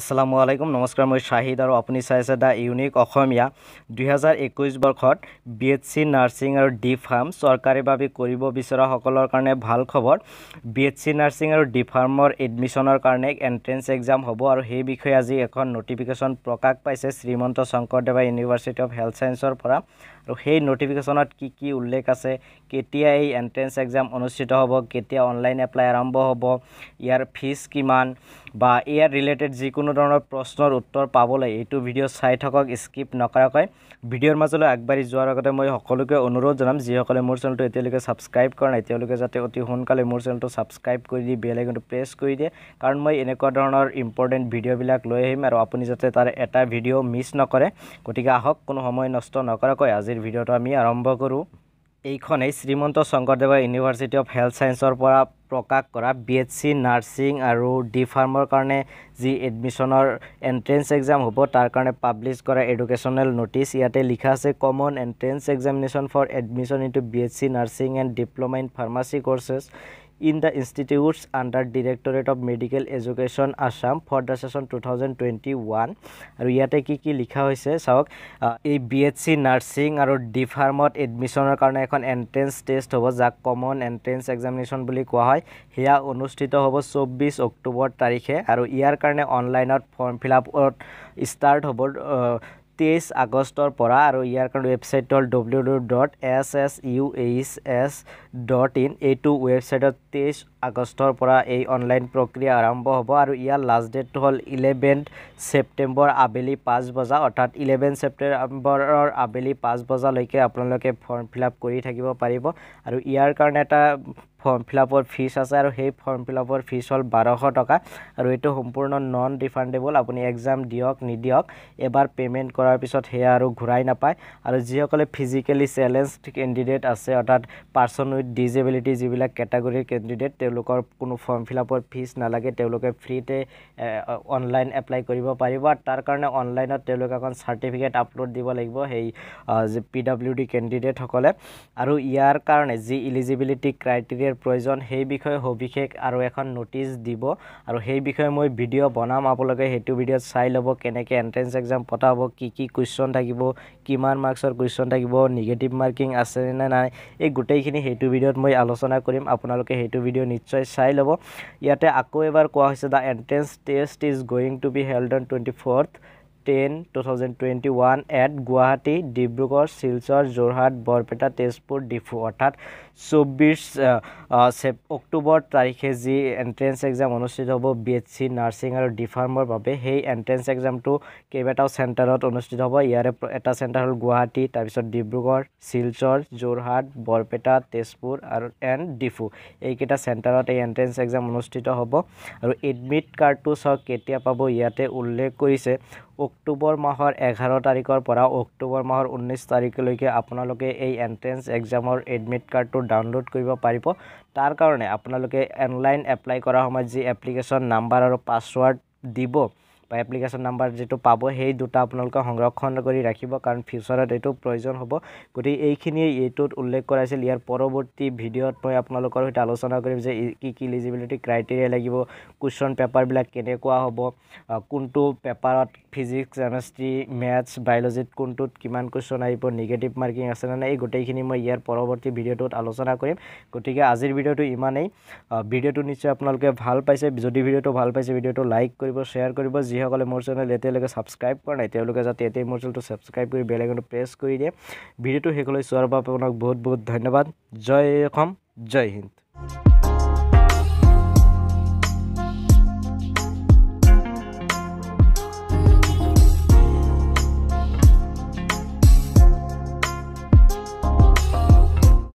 আসসালামু আলাইকুম নমস্কার মই শাহিদ আর আপনি চাইছে দ্য ইউনিক অসমিয়া দুহাজার একুশ বর্ষ বিএসসি নার্সিং আর ডি ফার্ম সরকারিভাবে করব বিচরা সকলের কারণে ভাল খবর বিএসসি নার্সিং আর ডি ফার্মর এডমিশনের কারণে এন্ট্রেন্স এক্সাম হব আর সেই বিষয়ে আজি এখন নোটিফিকেশন প্রকাশ পাইছে Srimanta Sankardev university of health সায়েন্সর পর আর সেই নোটিফিকেশনত কি কি উল্লেখ আছে কেতিয়া এই এন্ট্রেন্স এক্সাম অনুষ্ঠিত হব কেতিয়া অনলাইন এপ্লাই আরম্ভ হব ইয়ার ফিজ কিমান বা ইয়াৰ ৰিলেটেড যিকোনো ধৰণৰ প্ৰশ্নৰ উত্তৰ পাবলৈ এইটো ভিডিঅ' চাই থাকক স্কিপ নকৰাকৈ ভিডিঅ'ৰ মাজলৈ আগবাঢ়ি যোৱাৰ আগতে মই সকলোকে অনুৰোধ জনাম যিসকলে মোৰ চেনেলটো এতিয়ালৈকে ছাবস্ক্ৰাইব কৰা নাই তেওঁলোকে যাতে অতি সোনকালে মোৰ চেনেলটো ছাবস্ক্ৰাইব কৰি দি বেল প্ৰেছ কৰি দিয়ে কাৰণ মই এনেকুৱা ধৰণৰ ইম্পৰ্টেণ্ট ভিডিঅ'বিলাক লৈ আহিম আৰু আপুনি যাতে তাৰ এটা ভিডিঅ' মিছ নকৰে গতিকে আহক কোনো সময় নষ্ট নকৰাকৈ আজিৰ ভিডিঅ'টো আমি আৰম্ভ কৰোঁ এইখনেই Srimanta Sankardev university of health চায়েন্সৰ পৰা প্ৰকাশ কৰা বি এইচ চি নাৰ্ছিং আৰু ডি ফাৰ্মৰ কাৰণে যি এডমিশ্যনৰ এণ্ট্ৰেঞ্চ এক্সাম হ'ব তাৰ কাৰণে পাব্লিছ কৰা এডুকেশ্যনেল ন'টিচ ইয়াতে লিখা আছে common entrance examination for admission into B H C nursing and diploma in pharmacy courses in the institutes under directorate of medical education assam for the session 2021 aru yate ki ki likha hoise saok ei bsc nursing aru d pharmot admission er karone ekon entrance test hobo ja common entrance examination boli kowa hoy heya onusthito hobo 24 october tarikhe aru iar karone online out form fill up start hobo তেইছ আগষ্টৰ পৰা আৰু ইয়াৰ কাৰণে website হ'ল W W dot S S U H S dot in এইটো ৱেবছাইটত তেইছ আগষ্টৰ পৰা এই অনলাইন প্ৰক্ৰিয়া আৰম্ভ হ'ব আৰু ইয়াৰ লাষ্ট ডেটটো হ'ল ইলেভেন্থ ছেপ্টেম্বৰ আবেলি পাঁচ বজা অৰ্থাৎ ইলেভেন ছেপ্টেম্বৰৰ আবেলি পাঁচ বজালৈকে আপোনালোকে ফৰ্ম ফিল আপ কৰি থাকিব পাৰিব আৰু ইয়াৰ কাৰণে এটা ফৰ্ম ফিলআপৰ ফিজ আছে আৰু সেই ফৰ্ম ফিলআপৰ ফিজ হ'ল বাৰশ টকা আৰু এইটো সম্পূৰ্ণ নন ৰিফাণ্ডেবল আপুনি এক্সাম দিয়ক নিদিয়ক এবাৰ পে'মেণ্ট কৰাৰ পিছত সেয়া আৰু ঘূৰাই নাপায় আৰু যিসকলে ফিজিকেলি চেলেঞ্জড কেণ্ডিডেট আছে অৰ্থাৎ পাৰ্চন উইথ ডিজেবিলিটি যিবিলাক কেটাগৰীৰ কেণ্ডিডেট তেওঁলোকৰ কোনো ফৰ্ম ফিলআপৰ ফিজ নালাগে তেওঁলোকে ফ্ৰীতে অনলাইন এপ্লাই কৰিব পাৰিব আৰু তাৰ কাৰণে অনলাইনত তেওঁলোকে এখন চাৰ্টিফিকেট আপলোড দিব লাগিব সেই পি ডাব্লিউ ডি কেণ্ডিডেটসকলে আৰু ইয়াৰ কাৰণে যি ইলিজিবিলিটি ক্ৰাইটেৰিয়া সবিশেষেৰ প্ৰয়োজন সেই বিষয়ে সবিশেষ আৰু এখন নোটিস দিব আৰু সেই বিষয়ে মই ভিডিঅ' বনাম আপোনালোকে সেইটো ভিডিঅ'ত চাই লব কেনেকৈ এন্ট্রেন্স এক্সাম পতাব কি কি কুৱেশ্যন থাকিব কিমান মাৰ্কছৰ কুৱেশ্যন থাকিব নিগেটিভ মাৰ্কিং আছে নে নাই এই গোটেইখিনি সেইটো ভিডিঅ'ত মই আলোচনা কৰিম আপোনালোকে সেইটো ভিডিঅ' নিশ্চয় চাই লব ইয়াতে আকৌ এবাৰ কোৱা হৈছে the entrance test is going to be held on twenty fourth ten two thousand twenty one at Guwahati Dibrugarh Silchar Jorhat Barpeta Tezpur Diphu অৰ্থাৎ চৌব্বিছ ছেপ অক্টোবৰ তাৰিখে যি এণ্ট্ৰেঞ্চ এক্সাম অনুষ্ঠিত হ'ব বি এইচ চি নাৰ্ছিং আৰু ডিফাৰ্মৰ বাবে সেই এণ্ট্ৰেঞ্চ এক্সামটো কেইবাটাও চেণ্টাৰত অনুষ্ঠিত হ'ব ইয়াৰে এটা চেণ্টাৰ হ'ল গুৱাহাটী তাৰপিছত ডিব্ৰুগড় শিলচৰ যোৰহাট বৰপেটা তেজপুৰ আৰু এণ্ড ডিফু এইকেইটা চেণ্টাৰত এই এণ্ট্ৰেঞ্চ এক্সাম অনুষ্ঠিত হ'ব আৰু এডমিট কাৰ্ডটো চাওক কেতিয়া পাব ইয়াতে উল্লেখ কৰিছে অক্টোবৰ মাহৰ এঘাৰ তাৰিখৰ পৰা অক্টোবৰ মাহৰ ঊনৈছ তাৰিখলৈকে আপোনালোকে এই এণ্ট্ৰেঞ্চ এক্সামৰ এডমিট কাৰ্ডটো ডাউনলোড কৰিব পাৰিব তাৰ কাৰণে আপোনালোকে অনলাইন এপ্লাই কৰাৰ সময়ত যি এপ্লিকেশ্যন নাম্বাৰ আৰু পাছৱৰ্ড দিব বা এপ্লিকেশ্যন নাম্বাৰ যিটো পাব সেই দুটা আপোনালোকে সংৰক্ষণ কৰি ৰাখিব কাৰণ ফিউচাৰত এইটো প্ৰয়োজন হ'ব গতিকে এইখিনিয়ে এইটোত উল্লেখ কৰাইছিল ইয়াৰ পৰৱৰ্তী ভিডিঅ'ত মই আপোনালোকৰ সৈতে আলোচনা কৰিম যে কি কি ইলিজিবিলিটি ক্ৰাইটেৰিয়া লাগিব কুৱেশ্যন পেপাৰবিলাক কেনেকুৱা হ'ব কোনটো পেপাৰত ফিজিক্স কেমেষ্ট্ৰি মেথছ বায়'লজিত কোনটোত কিমান কুৱেশ্যন আহিব নিগেটিভ মাৰ্কিং আছেনে নাই এই গোটেইখিনি মই ইয়াৰ পৰৱৰ্তী ভিডিঅ'টোত আলোচনা কৰিম গতিকে আজিৰ ভিডিঅ'টো ইমানেই ভিডিঅ'টো নিশ্চয় আপোনালোকে ভাল পাইছে যদি ভিডিঅ'টো ভাল পাইছে ভিডিঅ'টো লাইক কৰিব শ্বেয়াৰ কৰিব যিহেতু যিসকলে মোৰ চেনেল এতিয়ালৈকে ছাবস্ক্ৰাইব কৰা নাই তেওঁলোকে যাতে এতিয়াই মোৰ চেনেলটো ছাবস্ক্ৰাইব কৰি বেলেগ প্ৰেছ কৰি দিয়ে ভিডিঅ'টো শেষলৈ চোৱাৰ বাবে আপোনাক বহুত বহুত ধন্যবাদ জয় অসম জয় হিন্দ